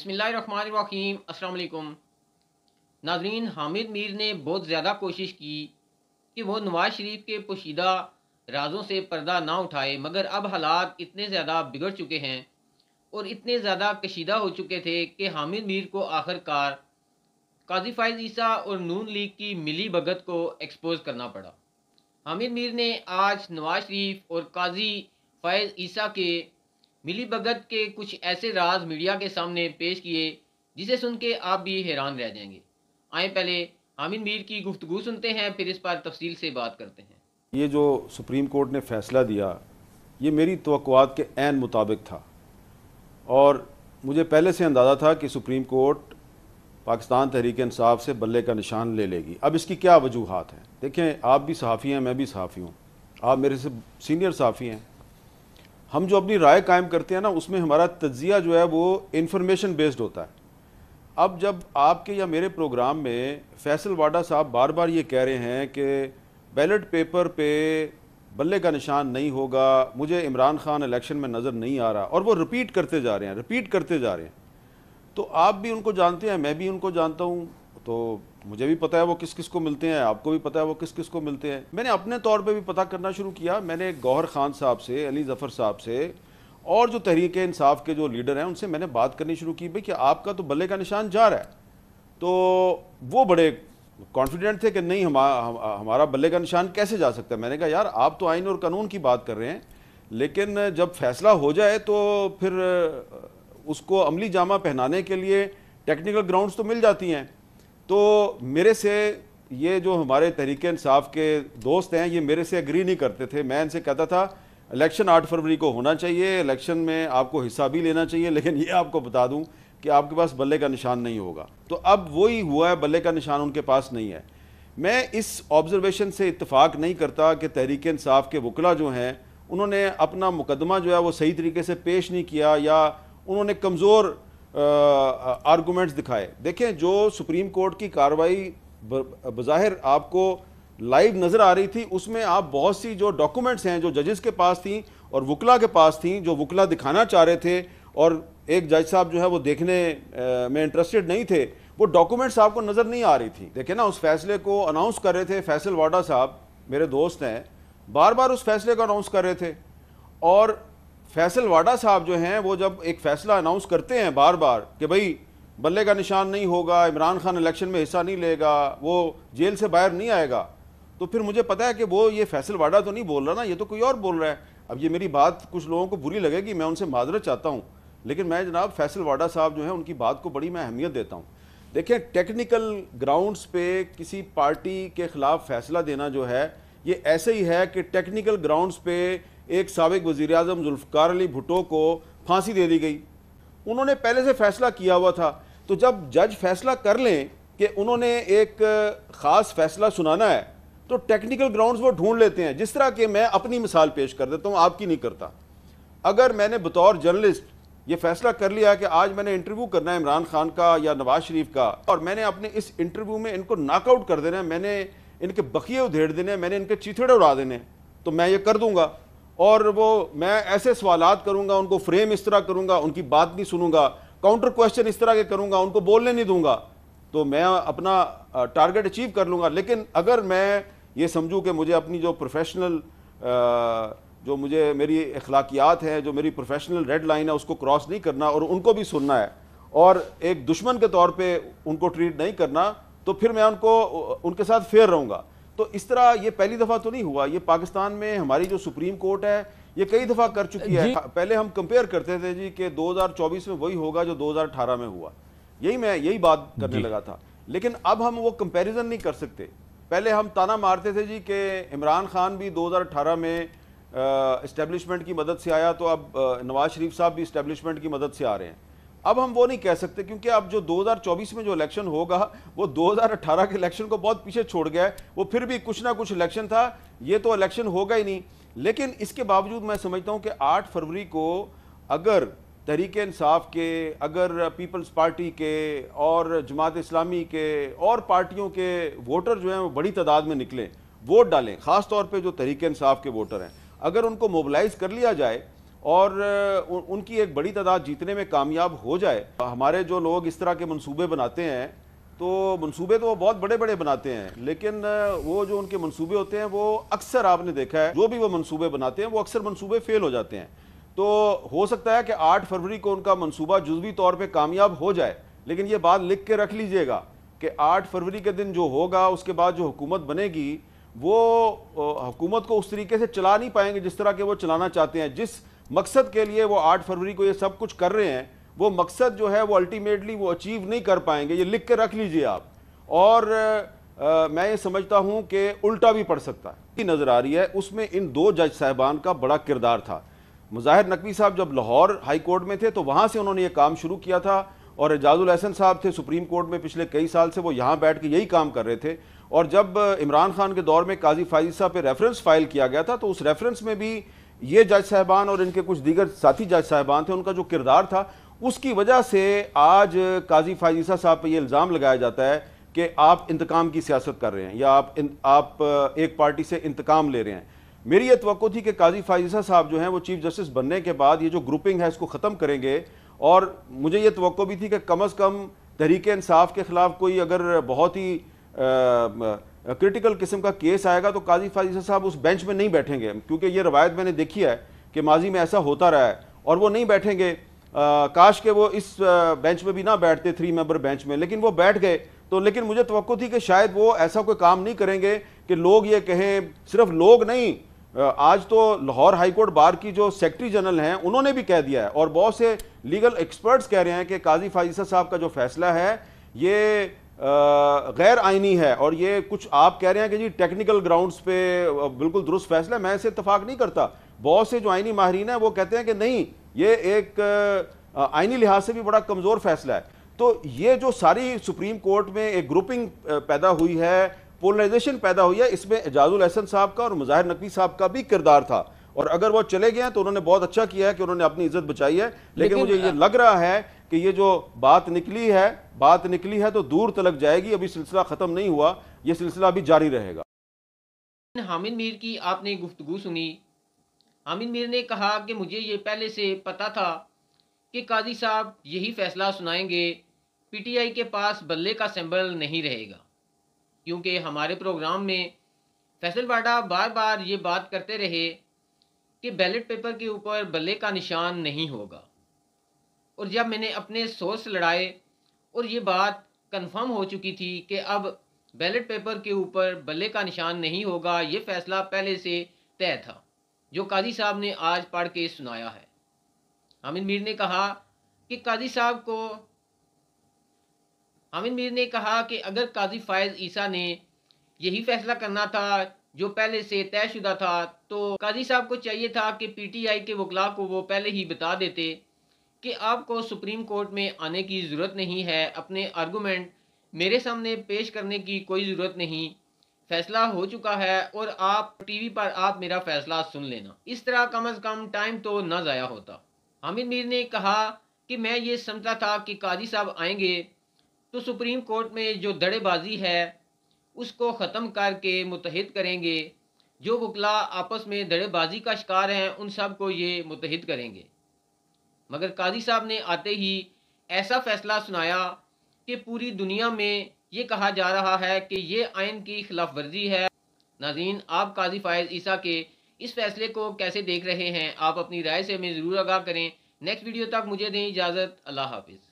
बसमीम अल्लाम नाजरीन हामिद मीर ने बहुत ज़्यादा कोशिश की कि वो नवाज शरीफ के पोशीदा राजों से पर्दा ना उठाए मगर अब हालात इतने ज़्यादा बिगड़ चुके हैं और इतने ज़्यादा कशीदा हो चुके थे कि हामिद मीर को आखिरकार काजी फायज ईसा और नून लीग की मिली भगत को एक्सपोज करना पड़ा हामिद मीर ने आज नवाज शरीफ और काजी फायज ईसा के मिली भगत के कुछ ऐसे राज मीडिया के सामने पेश किए जिसे सुन के आप भी हैरान रह जाएंगे आए पहले हामिद मीर की गुफ्तु सुनते हैं फिर इस पर तफसील से बात करते हैं ये जो सुप्रीम कोर्ट ने फैसला दिया ये मेरी तोक़ात के एन मुताबिक था और मुझे पहले से अंदाज़ा था कि सुप्रीम कोर्ट पाकिस्तान तहरीक इंसाफ से बल्ले का निशान ले लेगी अब इसकी क्या वजूहत हैं देखें आप भी सहाफ़ी हैं मैं भी सहाफ़ी हूँ आप मेरे से सीनियर सहाफ़ी हैं हम जो अपनी राय कायम करते हैं ना उसमें हमारा तजिया जो है वो इंफॉर्मेशन बेस्ड होता है अब जब आपके या मेरे प्रोग्राम में फैसल वाडा साहब बार बार ये कह रहे हैं कि बैलेट पेपर पे बल्ले का निशान नहीं होगा मुझे इमरान खान इलेक्शन में नज़र नहीं आ रहा और वो रिपीट करते जा रहे हैं रिपीट करते जा रहे हैं तो आप भी उनको जानते हैं मैं भी उनको जानता हूँ तो मुझे भी पता है वो किस किस को मिलते हैं आपको भी पता है वो किस किस को मिलते हैं मैंने अपने तौर पे भी पता करना शुरू किया मैंने गौहर खान साहब से अली ज़फ़र साहब से और जो तहरीक इंसाफ के जो लीडर हैं उनसे मैंने बात करनी शुरू की भाई कि आपका तो बल्ले का निशान जा रहा है तो वो बड़े कॉन्फिडेंट थे कि नहीं हम, हमारा बल्ले का निशान कैसे जा सकता है मैंने कहा यार आप तो आइन और कानून की बात कर रहे हैं लेकिन जब फैसला हो जाए तो फिर उसको अमली जामा पहनाने के लिए टेक्निकल ग्राउंड्स तो मिल जाती हैं तो मेरे से ये जो हमारे तहरीक इंसाफ के दोस्त हैं ये मेरे से एग्री नहीं करते थे मैं इनसे कहता था इलेक्शन आठ फरवरी को होना चाहिए इलेक्शन में आपको हिस्सा भी लेना चाहिए लेकिन ये आपको बता दूं कि आपके पास बल्ले का निशान नहीं होगा तो अब वही हुआ है बल्ले का निशान उनके पास नहीं है मैं इस ऑब्जर्वेशन से इतफाक नहीं करता कि तहरीक इंसाफ के वकला जो हैं उन्होंने अपना मुकदमा जो है वो सही तरीके से पेश नहीं किया या उन्होंने कमज़ोर आर्गूमेंट्स दिखाए देखें जो सुप्रीम कोर्ट की कार्रवाई बज़ाहिर आपको लाइव नज़र आ रही थी उसमें आप बहुत सी जो डॉक्यूमेंट्स हैं जो जजेस के पास थी और वकला के पास थी जो वकला दिखाना चाह रहे थे और एक जज साहब जो है वो देखने में इंटरेस्टेड नहीं थे वो डॉक्यूमेंट्स आपको नज़र नहीं आ रही थी देखे ना उस फैसले को अनाउंस कर रहे थे फैसल वाडा साहब मेरे दोस्त हैं बार बार उस फैसले को अनाउंस कर रहे थे और फैसल वाडा साहब जो हैं वो जब एक फैसला अनाउंस करते हैं बार बार कि भाई बल्ले का निशान नहीं होगा इमरान खान इलेक्शन में हिस्सा नहीं लेगा वो जेल से बाहर नहीं आएगा तो फिर मुझे पता है कि वो ये फैसल वाडा तो नहीं बोल रहा ना ये तो कोई और बोल रहा है अब ये मेरी बात कुछ लोगों को बुरी लगेगी मैं उनसे माजरत चाहता हूँ लेकिन मैं जनाब फैसल वाडा साहब जो हैं उनकी बात को बड़ी मैं अहमियत देता हूँ देखें टेक्निकल ग्राउंड्स पे किसी पार्टी के ख़िलाफ़ फैसला देना जो है ये ऐसे ही है कि टेक्निकल ग्राउंड्स पे एक सबक वज़ी अजम जुल्फ़ार अली भुटो को फांसी दे दी गई उन्होंने पहले से फ़ैसला किया हुआ था तो जब जज फैसला कर लें कि उन्होंने एक ख़ास फैसला सुनाना है तो टेक्निकल ग्राउंड्स वो ढूंढ लेते हैं जिस तरह के मैं अपनी मिसाल पेश कर देता हूँ आपकी नहीं करता अगर मैंने बतौर जर्नलिस्ट ये फैसला कर लिया कि आज मैंने इंटरव्यू करना है इमरान खान का या नवाज शरीफ का और मैंने अपने इस इंटरव्यू में इनको नॉकआउट कर देना है मैंने इनके बखिए उधेड़ देने हैं मैंने इनके चिथड़े उड़ा देने हैं तो मैं ये कर दूंगा और वो मैं ऐसे सवाल करूँगा उनको फ्रेम इस तरह करूँगा उनकी बात नहीं सुनूंगा काउंटर क्वेश्चन इस तरह के करूँगा उनको बोलने नहीं दूंगा तो मैं अपना टारगेट अचीव कर लूँगा लेकिन अगर मैं ये समझूँ कि मुझे अपनी जो प्रोफेशनल जो मुझे मेरी अखलाकियात हैं जो मेरी प्रोफेशनल रेड लाइन है उसको क्रॉस नहीं करना और उनको भी सुनना है और एक दुश्मन के तौर पर उनको ट्रीट नहीं करना तो फिर मैं उनको उनके साथ फेयर रहूँगा तो इस तरह ये पहली दफ़ा तो नहीं हुआ ये पाकिस्तान में हमारी जो सुप्रीम कोर्ट है ये कई दफ़ा कर चुकी है पहले हम कंपेयर करते थे जी कि 2024 में वही होगा जो 2018 में हुआ यही मैं यही बात करने लगा था लेकिन अब हम वो कंपैरिजन नहीं कर सकते पहले हम ताना मारते थे जी कि इमरान खान भी 2018 में इस्टेब्लिशमेंट की मदद से आया तो अब नवाज शरीफ साहब भी इस्टेब्लिशमेंट की मदद से आ रहे हैं अब हम वो नहीं कह सकते क्योंकि अब जो 2024 में जो इलेक्शन होगा वो 2018 के इलेक्शन को बहुत पीछे छोड़ गया है वो फिर भी कुछ ना कुछ इलेक्शन था ये तो इलेक्शन होगा ही नहीं लेकिन इसके बावजूद मैं समझता हूँ कि 8 फरवरी को अगर तहरीक इंसाफ के अगर पीपल्स पार्टी के और जमात इस्लामी के और पार्टियों के वोटर जो हैं वो बड़ी तादाद में निकलें वोट डालें ख़ास तौर पर जो तहरीक इंसाफ के वोटर हैं अगर उनको मोबलाइज कर लिया जाए और उनकी एक बड़ी तादाद जीतने में कामयाब हो जाए हमारे जो लोग इस तरह के मनसूबे बनाते हैं तो मनसूबे तो वो बहुत बड़े बड़े बनाते हैं लेकिन वो जो उनके मनसूबे होते हैं वो अक्सर आपने देखा है जो भी वो मनसूबे बनाते हैं वो अक्सर मनसूबे फेल हो जाते हैं तो हो सकता है कि 8 फरवरी को उनका मनसूबा जुजवी तौर पे कामयाब हो जाए लेकिन ये बात लिख के रख लीजिएगा कि 8 फरवरी के दिन जो होगा उसके बाद जो हुकूमत बनेगी वो हुकूमत को उस तरीके से चला नहीं पाएंगे जिस तरह के वो चलाना चाहते हैं जिस मकसद के लिए वो आठ फरवरी को ये सब कुछ कर रहे हैं वो मकसद जो है वो अल्टीमेटली वो अचीव नहीं कर पाएंगे ये लिख के रख लीजिए आप और आ, मैं ये समझता हूँ कि उल्टा भी पड़ सकता है नज़र आ रही है उसमें इन दो जज साहबान का बड़ा किरदार था मुजाहिर नकवी साहब जब लाहौर हाई कोर्ट में थे तो वहाँ से उन्होंने ये काम शुरू किया था और एजाजुल एहसन साहब थे सुप्रीम कोर्ट में पिछले कई साल से वो यहाँ बैठ के यही काम कर रहे थे और जब इमरान खान के दौर में काजी फाइजी साहब पर रेफरेंस फाइल किया गया था तो उस रेफरेंस में भी ये जज साहबान और इनके कुछ दीगर साथी जज साहबान थे उनका जो किरदार था उसकी वजह से आज काजी फायजीसा साहब पर यह इल्ज़ाम लगाया जाता है कि आप इंतकाम की सियासत कर रहे हैं या आप इन, आप एक पार्टी से इंतकाम ले रहे हैं मेरी यह तो थी कि काजी फायजीसा साहब जो हैं वो चीफ जस्टिस बनने के बाद ये जो ग्रुपिंग है इसको ख़त्म करेंगे और मुझे ये तो भी थी कि कम अज़ कम तहरीक इंसाफ के ख़िलाफ़ कोई अगर बहुत ही क्रिटिकल किस्म का केस आएगा तो काजी फाजिल साहब उस बेंच में नहीं बैठेंगे क्योंकि ये रवायत मैंने देखी है कि माजी में ऐसा होता रहा है और वो नहीं बैठेंगे आ, काश के वो इस बेंच में भी ना बैठते थ्री मेंबर बेंच में लेकिन वो बैठ गए तो लेकिन मुझे तो थी कि शायद वो ऐसा कोई काम नहीं करेंगे कि लोग ये कहें सिर्फ लोग नहीं आज तो लाहौर हाईकोर्ट बार की जो सेक्रेटरी जनरल हैं उन्होंने भी कह दिया है और बहुत से लीगल एक्सपर्ट्स कह रहे हैं कि काजी फाजिसा साहब का जो फैसला है ये गैर आइनी है और ये कुछ आप कह रहे हैं कि जी टेक्निकल ग्राउंड्स पे बिल्कुल दुरुस्त फैसला है मैं इसे इतफाक नहीं करता बहुत से जो आइनी माहरीन हैं वो कहते हैं कि नहीं ये एक आइनी लिहाज से भी बड़ा कमज़ोर फैसला है तो ये जो सारी सुप्रीम कोर्ट में एक ग्रुपिंग पैदा हुई है पोलराइजेशन पैदा हुई है इसमें एजाजुल अहसन साहब का और मुजाहिर नकवी साहब का भी किरदार था और अगर वो चले गए हैं तो उन्होंने बहुत अच्छा किया है कि उन्होंने अपनी इज्जत बचाई है लेकिन, लेकिन मुझे ये लग रहा है कि ये जो बात निकली है बात निकली है तो दूर तलक जाएगी अभी सिलसिला ख़त्म नहीं हुआ ये सिलसिला अभी जारी रहेगा हामिद मीर की आपने गुफ्तगु सुनी हामिद मीर ने कहा कि मुझे ये पहले से पता था कि काजी साहब यही फैसला सुनाएंगे पीटीआई के पास बल्ले का सैम्बल नहीं रहेगा क्योंकि हमारे प्रोग्राम में फैसल बाडा बार बार ये बात करते रहे कि बैलेट पेपर के ऊपर बल्ले का निशान नहीं होगा और जब मैंने अपने सोर्स लड़ाए और ये बात कंफर्म हो चुकी थी कि अब बैलेट पेपर के ऊपर बल्ले का निशान नहीं होगा ये फैसला पहले से तय था जो काजी साहब ने आज पढ़ के सुनाया है हामिद मीर ने कहा कि काजी साहब को हामिद मीर ने कहा कि अगर काजी फायज ईसा ने यही फैसला करना था जो पहले से तयशुदा था तो काजी साहब को चाहिए था कि पीटीआई के वकला को वो पहले ही बता देते कि आपको सुप्रीम कोर्ट में आने की ज़रूरत नहीं है अपने आर्गूमेंट मेरे सामने पेश करने की कोई ज़रूरत नहीं फैसला हो चुका है और आप टीवी पर आप मेरा फैसला सुन लेना इस तरह कम अज़ कम टाइम तो ना ज़ाया होता हामिद मीर ने कहा कि मैं ये समझता था कि काजी साहब आएंगे तो सुप्रीम कोर्ट में जो दड़ेबाजी है उसको ख़त्म करके मुतहद करेंगे जो वकला आपस में दड़ेबाजी का शिकार हैं उन सब को ये मुतहद करेंगे मगर काजी साहब ने आते ही ऐसा फैसला सुनाया कि पूरी दुनिया में ये कहा जा रहा है कि ये आयन की खिलाफ वर्जी है नाजीन आप काजी फायज ईसा के इस फैसले को कैसे देख रहे हैं आप अपनी राय से हमें ज़रूर आगाह करें नेक्स्ट वीडियो तक मुझे दें इजाज़त अल्लाह हाफिज़